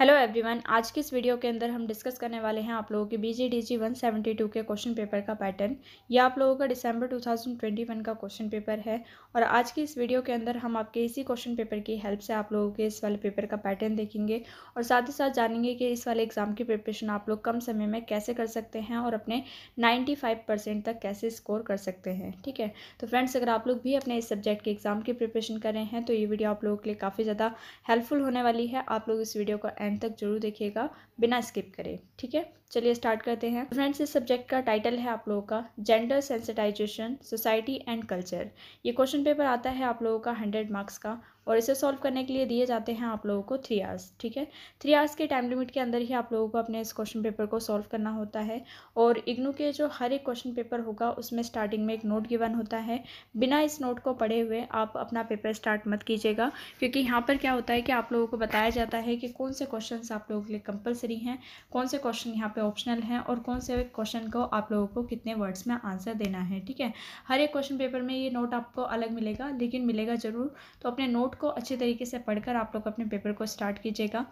Hello everyone आज की इस वीडियो के अंदर हम डिस्कस करने वाले हैं आप लोगों के B G D G one seventy two के क्वेश्चन पेपर का पैटर्न यह आप लोगों का दिसंबर टू थाउजेंड ट्वेंटी वन का क्वेश्चन पेपर है और आज की इस वीडियो के अंदर हम आपके इसी क्वेश्चन पेपर की हेल्प से आप लोगों के इस वाले पेपर का पैटर्न देखेंगे और साथ ही साथ जानेंगे कि इस वाले एग्ज़ाम की प्रिपरेशन आप लोग कम समय में कैसे कर सकते हैं और अपने नाइन्टी फाइव परसेंट तक कैसे स्कोर कर सकते हैं ठीक है तो फ्रेंड्स अगर आप लोग भी अपने इस सब्जेक्ट के एग्ज़ाम की प्रिपरेशन करें हैं तो ये वीडियो आप लोगों के लिए काफ़ी ज़्यादा हेल्पफुल होने वाली है आप लोग इस वीडियो को एंड तक जरूर देखिएगा बिना स्किप करे ठीक है चलिए स्टार्ट करते हैं फ्रेंड्स इस सब्जेक्ट का टाइटल है आप लोगों का gender sensitization society and culture ये क्वेश्चन पेपर आता है आप लोगों का हंड्रेड मार्क्स का और इसे सॉल्व करने के लिए दिए जाते हैं आप लोगों को थ्री आवर्स ठीक है थ्री आवर्स के टाइम लिमिट के अंदर ही आप लोगों को अपने इस क्वेश्चन पेपर को सॉल्व करना होता है और इग्नू के जो हर एक क्वेश्चन पेपर होगा उसमें स्टार्टिंग में एक नोट गिवन होता है बिना इस नोट को पढ़े हुए आप अपना पेपर स्टार्ट मत कीजिएगा क्योंकि यहाँ पर क्या होता है कि आप लोगों को बताया जाता है कि कौन से क्वेश्चन आप लोगों के लिए कंपलसरी हैं कौन से क्वेश्चन यहाँ पर पे ऑप्शनल हैं और कौन से क्वेश्चन को आप लोगों को कितने वर्ड्स में आंसर देना है ठीक है हर एक क्वेश्चन पेपर में ये नोट आपको अलग मिलेगा लेकिन मिलेगा ज़रूर तो अपने नोट को अच्छे तरीके से पढ़कर आप लोग अपने पेपर को स्टार्ट कीजिएगा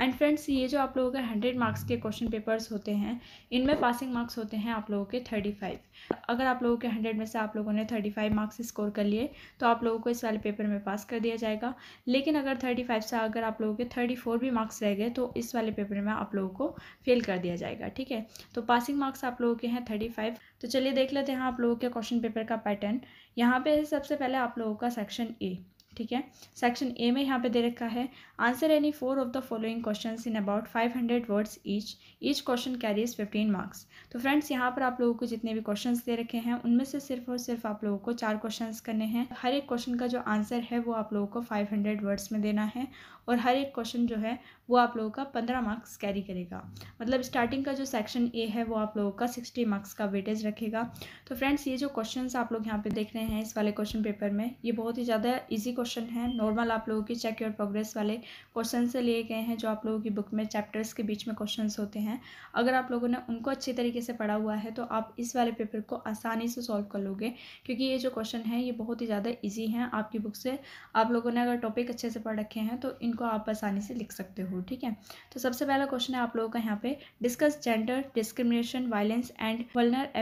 एंड फ्रेंड्स ये जो आप लोगों के हंड्रेड मार्क्स के क्वेश्चन पेपर्स होते हैं इनमें पासिंग मार्क्स होते हैं आप लोगों के थर्टी फाइव अगर आप लोगों के हंड्रेड में से आप लोगों ने थर्टी फाइव मार्क्स स्कोर कर लिए तो आप लोगों को इस वाले पेपर में पास कर दिया जाएगा लेकिन अगर थर्टी फाइव से अगर आप लोगों के थर्टी फोर भी मार्क्स रह गए तो इस वाले पेपर में आप लोगों को फेल कर दिया जाएगा जाएगा ठीक है तो पासिंग मार्क्स आप लोगों के हैं थर्टी फाइव तो चलिए देख लेते हैं आप लोगों के क्वेश्चन पेपर का पैटर्न यहाँ पे है सबसे पहले आप लोगों का सेक्शन ए ठीक है सेक्शन ए में यहाँ पे दे रखा है answer any four of the following question in about five hundred words each each question carries fifteen marks तो फ्रेंड्स यहाँ पर आप लोगों को जितने भी क्वेश्चन दे रखे हैं उनमें से सिर्फ और सिर्फ आप लोगों को चार क्वेश्चन करने हैं हर एक क्वेश्चन का जो आंसर है वो आप लोगों को फाइव हंड्रेड वर्ड्स में देना है और हर एक क्वेश्चन जो है वो आप लोगों का पंद्रह मार्क्स कैरी करेगा मतलब स्टार्टिंग का जो सेक्शन ए है वो आप लोगों का सिक्सटी मार्क्स का वेटेज रखेगा तो फ्रेंड्स ये जो क्वेश्चन आप लोग यहाँ पे देख रहे हैं इस वाले क्वेश्चन पेपर में ये बहुत ही ज़्यादा ईजी क्वेश्चन क्वेश्चन हैं नॉर्मल आप लोगों की चेक योर प्रोग्रेस वाले क्वेश्चन से लिए गए हैं जो आप लोगों की बुक में चैप्टर्स के बीच में क्वेश्चन होते हैं अगर आप लोगों ने उनको अच्छे तरीके से पढ़ा हुआ है तो आप इस वाले पेपर को आसानी से सॉल्व कर लोगे क्योंकि ये जो क्वेश्चन है ये बहुत ही ज़्यादा ईजी हैं आपकी बुक से आप लोगों ने अगर टॉपिक अच्छे से पढ़ रखे हैं तो इनको आप आसानी से लिख सकते हो ठीक है तो सबसे पहला क्वेश्चन है आप लोगों का यहाँ पे discuss gender discrimination violence and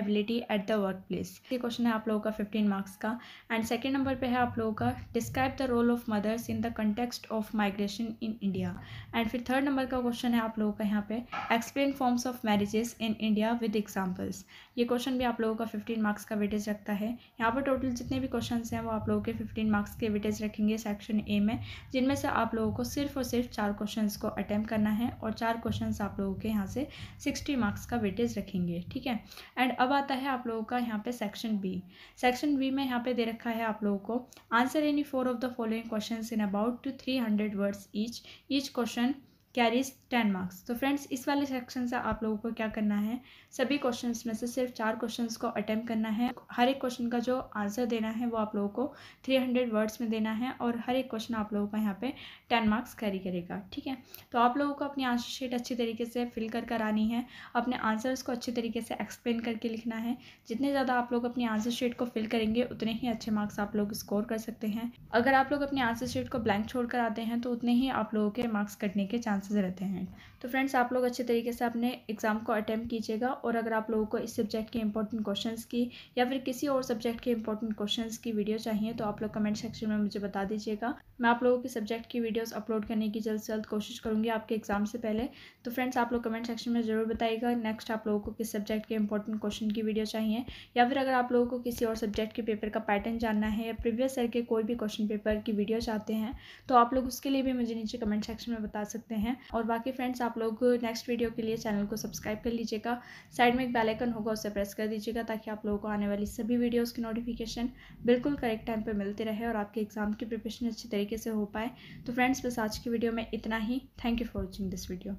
ability at the work place ये क्वेश्चन है आप लोगों का फिफ्टीन मार्क्स का एंड सेकेंड नंबर पर है आप लोगों का describe describe the role of mothers in the context of migration in India and फिर थर्ड नंबर का क्वेश्चन है आप लोगों का यहाँ पे explain forms of marriages in India with examples ये क्वेश्चन भी आप लोगों का फिफ्टीन मार्क्स का वेटेज रखता है यहाँ पर टोटल जितने भी क्वेश्चन हैं वो आप लोगों के फिफ्टीन मार्क्स के वेटेज रखेंगे सेक्शन ए में जिनमें से आप लोगों को सिर्फ और सिर्फ चार क्वेश्चन को अटैम्प करना है और चार क्वेश्चन आप लोगों के यहाँ से सिक्सटी मार्क्स का वेटेज रखेंगे ठीक है एंड अब आता है आप लोगों का यहाँ पे सेक्शन बी सेक्शन बी में यहाँ पे दे रखा है आप लोगों को answer any four of the following questions in about to 300 words each. Each question carries ten marks तो फ्रेंड्स इस वाले सेक्शन से आप लोगों को क्या करना है सभी क्वेश्चंस में से सिर्फ चार क्वेश्चंस को अटैम्प्ट करना है हर एक क्वेश्चन का जो आंसर देना है वो आप लोगों को थ्री हंड्रेड वर्ड्स में देना है और हर एक क्वेश्चन आप लोगों का यहाँ पे टेन मार्क्स कैरी करेगा ठीक है तो आप लोगों को अपनी आंसर शीट अच्छी तरीके से फिल कर कर आनी है अपने आंसर्स को अच्छे तरीके से एक्सप्लेन करके लिखना है जितने ज़्यादा आप लोग अपनी आंसर शीट को फिल करेंगे उतने ही अच्छे मार्क्स आप लोग स्कोर कर सकते हैं अगर आप लोग अपनी आंसर शीट को ब्लैंक छोड़ कर आते हैं तो उतने ही आप लोगों के मार्क्स कटने के चांस चांसेस रहते हैं तो फ्रेंड्स आप लोग अच्छे तरीके से अपने एग्ज़ाम को अटैम्प्ट कीजिएगा और अगर आप लोगों को इस सब्जेक्ट के इंपॉर्टेंट क्वेश्चन की या फिर किसी और सब्जेक्ट के इंपॉर्टेंट क्वेश्चन की वीडियो चाहिए तो आप लोग कमेंट सेक्शन में मुझे बता दीजिएगा मैं आप लोगों के सब्जेक्ट की वीडियोज़ अपलोड करने की जल्द से जल्द कोशिश करूँगी आपके एग्ज़ाम से पहले तो फ्रेंड्स आप लोग कमेंट सेक्शन में ज़रूर बताइएगा नेक्स्ट आप लोगों को किस सब्जेक्ट के इंपॉर्टेंट क्वेश्चन की वीडियो चाहिए या फिर अगर आप लोगों को किसी और सब्जेक्ट के पेपर का पैटर्न जानना है या प्रीवियस ईयर के कोई भी क्वेश्चन पेपर की वीडियो चाहते हैं तो आप लोग उसके लिए भी मुझे नीचे कमेंट सेक्शन में बता सकते हैं हैं और बाकी फ्रेंड्स आप लोग नेक्स्ट वीडियो के लिए चैनल को सब्सक्राइब कर लीजिएगा साइड में एक बेलाइकन होगा उसे प्रेस कर दीजिएगा ताकि आप लोगों को आने वाली सभी वीडियोज़ की नोटिफिकेशन बिल्कुल करेक्ट टाइम पर मिलती रहे और आपके एग्जाम की प्रिपरेशन अच्छी तरीके से हो पाए तो फ्रेंड्स बस आज की वीडियो में इतना ही thank you for watching this video